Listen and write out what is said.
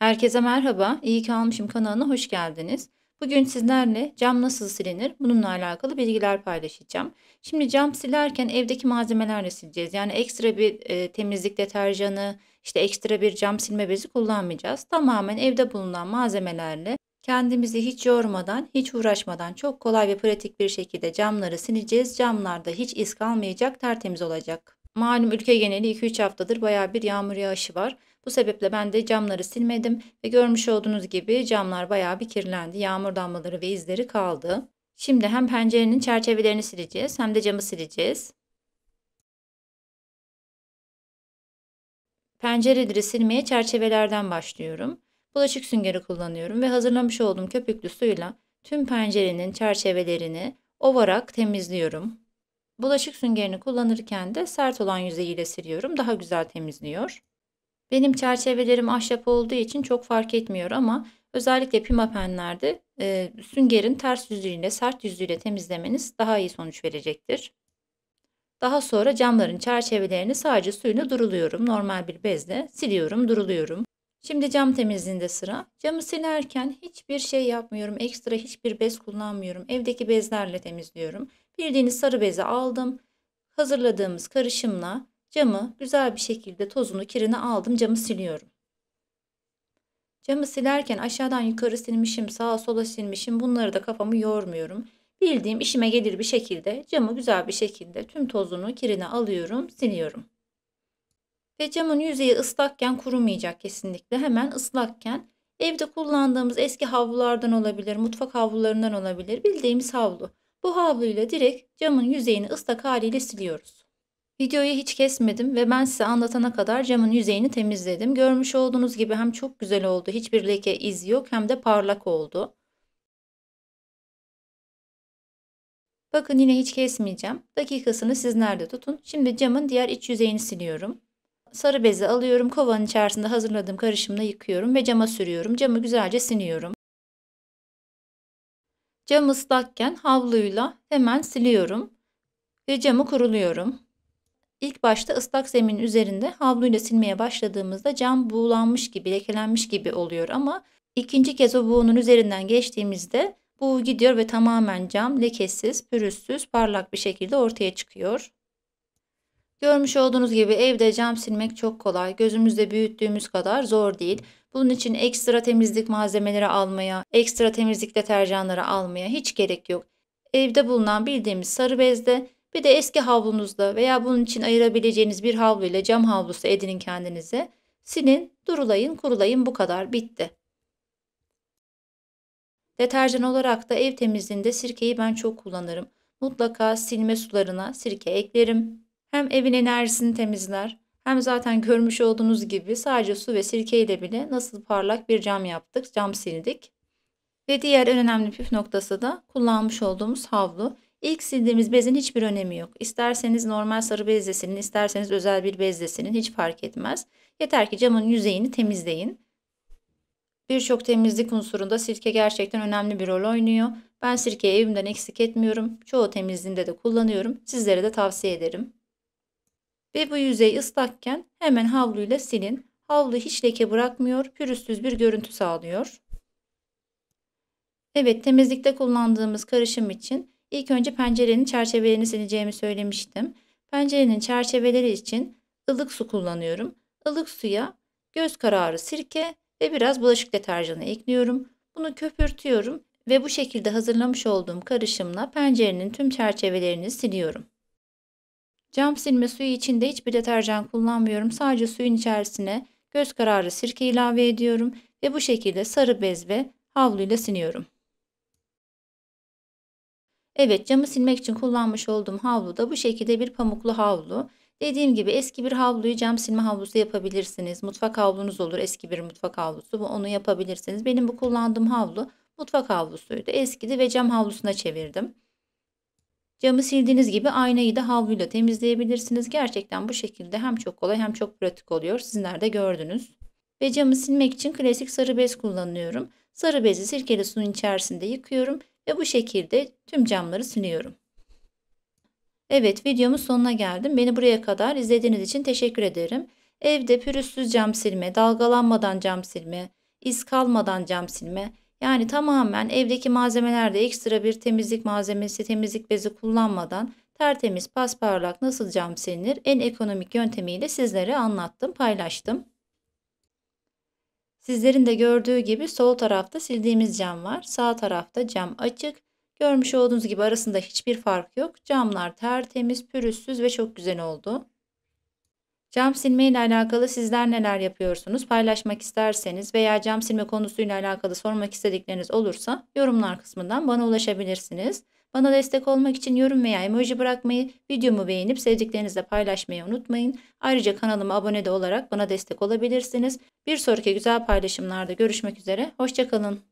Herkese merhaba, iyi ki almışım kanalına hoş geldiniz. Bugün sizlerle cam nasıl silinir bununla alakalı bilgiler paylaşacağım. Şimdi cam silerken evdeki malzemelerle sileceğiz. Yani ekstra bir e, temizlik deterjanı, işte ekstra bir cam silme bezi kullanmayacağız. Tamamen evde bulunan malzemelerle kendimizi hiç yormadan, hiç uğraşmadan çok kolay ve pratik bir şekilde camları sileceğiz. Camlarda hiç iz kalmayacak, tertemiz olacak. Malum ülke geneli 2-3 haftadır baya bir yağmur yağışı var. Bu sebeple ben de camları silmedim ve görmüş olduğunuz gibi camlar bayağı bir kirlendi. Yağmur damlaları ve izleri kaldı. Şimdi hem pencerenin çerçevelerini sileceğiz hem de camı sileceğiz. Pencereleri silmeye çerçevelerden başlıyorum. Bulaşık süngeri kullanıyorum ve hazırlamış olduğum köpüklü suyla tüm pencerenin çerçevelerini ovarak temizliyorum. Bulaşık süngerini kullanırken de sert olan yüzeyiyle siliyorum. Daha güzel temizliyor. Benim çerçevelerim ahşap olduğu için çok fark etmiyor ama özellikle pimapenlerde e, süngerin ters yüzüyle sert yüzüyle temizlemeniz daha iyi sonuç verecektir. Daha sonra camların çerçevelerini sadece suyla duruluyorum. Normal bir bezle siliyorum, duruluyorum. Şimdi cam temizliğinde sıra. Camı silerken hiçbir şey yapmıyorum. Ekstra hiçbir bez kullanmıyorum. Evdeki bezlerle temizliyorum. Bildiğiniz sarı bezi aldım. Hazırladığımız karışımla Camı güzel bir şekilde tozunu kirini aldım camı siliyorum. Camı silerken aşağıdan yukarı silmişim sağa sola silmişim bunları da kafamı yormuyorum. Bildiğim işime gelir bir şekilde camı güzel bir şekilde tüm tozunu kirini alıyorum siliyorum. Ve camın yüzeyi ıslakken kurumayacak kesinlikle hemen ıslakken evde kullandığımız eski havlulardan olabilir mutfak havlularından olabilir bildiğimiz havlu. Bu havluyla direkt camın yüzeyini ıslak haliyle siliyoruz. Videoyu hiç kesmedim ve ben size anlatana kadar camın yüzeyini temizledim. Görmüş olduğunuz gibi hem çok güzel oldu, hiçbir leke izi yok hem de parlak oldu. Bakın yine hiç kesmeyeceğim. Dakikasını siz nerede tutun. Şimdi camın diğer iç yüzeyini siliyorum. Sarı bezi alıyorum. Kovanın içerisinde hazırladığım karışımla yıkıyorum ve cama sürüyorum. Camı güzelce siliyorum. Cam ıslakken havluyla hemen siliyorum ve camı kuruluyorum. İlk başta ıslak zemin üzerinde havluyla silmeye başladığımızda cam buğulanmış gibi, lekelenmiş gibi oluyor ama ikinci kez o buğunun üzerinden geçtiğimizde bu gidiyor ve tamamen cam lekesiz, pürüzsüz, parlak bir şekilde ortaya çıkıyor. Görmüş olduğunuz gibi evde cam silmek çok kolay. Gözümüzde büyüttüğümüz kadar zor değil. Bunun için ekstra temizlik malzemeleri almaya, ekstra temizlik deterjanları almaya hiç gerek yok. Evde bulunan bildiğimiz sarı bezde bir de eski havlunuzda veya bunun için ayırabileceğiniz bir havluyla cam havlusu edinin kendinize. Silin, durulayın, kurulayın bu kadar bitti. Deterjan olarak da ev temizliğinde sirkeyi ben çok kullanırım. Mutlaka silme sularına sirke eklerim. Hem evin enerjisini temizler hem zaten görmüş olduğunuz gibi sadece su ve sirke ile bile nasıl parlak bir cam yaptık, cam sildik. Ve diğer en önemli püf noktası da kullanmış olduğumuz havlu. İlk sildiğimiz bezin hiçbir önemi yok. İsterseniz normal sarı bezdesinin, isterseniz özel bir bezdesinin hiç fark etmez. Yeter ki camın yüzeyini temizleyin. Birçok temizlik unsurunda sirke gerçekten önemli bir rol oynuyor. Ben sirkeyi evimden eksik etmiyorum. Çoğu temizliğinde de kullanıyorum. Sizlere de tavsiye ederim. Ve bu yüzey ıslakken hemen havluyla silin. Havlu hiç leke bırakmıyor, pürüzsüz bir görüntü sağlıyor. Evet temizlikte kullandığımız karışım için İlk önce pencerenin çerçevelerini sileceğimi söylemiştim. Pencerenin çerçeveleri için ılık su kullanıyorum. Ilık suya göz kararı sirke ve biraz bulaşık deterjanı ekliyorum. Bunu köpürtüyorum ve bu şekilde hazırlamış olduğum karışımla pencerenin tüm çerçevelerini siliyorum. Cam silme suyu içinde hiçbir deterjan kullanmıyorum. Sadece suyun içerisine göz kararı sirke ilave ediyorum ve bu şekilde sarı bez ve havluyla siliyorum. Evet camı silmek için kullanmış olduğum havlu da bu şekilde bir pamuklu havlu. Dediğim gibi eski bir havluyu cam silme havlusu yapabilirsiniz. Mutfak havlunuz olur eski bir mutfak havlusu. Bu onu yapabilirsiniz. Benim bu kullandığım havlu mutfak havlusuydu. Eskidi ve cam havlusuna çevirdim. Camı sildiğiniz gibi aynayı da havluyla temizleyebilirsiniz. Gerçekten bu şekilde hem çok kolay hem çok pratik oluyor. Sizler de gördünüz. Ve camı silmek için klasik sarı bez kullanıyorum. Sarı bezi sirkeli suyun içerisinde yıkıyorum ve bu şekilde tüm camları siliyorum. Evet videomun sonuna geldim. Beni buraya kadar izlediğiniz için teşekkür ederim. Evde pürüzsüz cam silme, dalgalanmadan cam silme, iz kalmadan cam silme. Yani tamamen evdeki malzemelerde ekstra bir temizlik malzemesi, temizlik bezi kullanmadan tertemiz, pasparlak nasıl cam silinir en ekonomik yöntemiyle sizlere anlattım, paylaştım. Sizlerin de gördüğü gibi sol tarafta sildiğimiz cam var. Sağ tarafta cam açık. Görmüş olduğunuz gibi arasında hiçbir fark yok. Camlar tertemiz, pürüzsüz ve çok güzel oldu. Cam silme ile alakalı sizler neler yapıyorsunuz? Paylaşmak isterseniz veya cam silme konusuyla alakalı sormak istedikleriniz olursa yorumlar kısmından bana ulaşabilirsiniz. Bana destek olmak için yorum veya emoji bırakmayı, videomu beğenip sevdiklerinizle paylaşmayı unutmayın. Ayrıca kanalıma abone de olarak bana destek olabilirsiniz. Bir sonraki güzel paylaşımlarda görüşmek üzere. Hoşçakalın.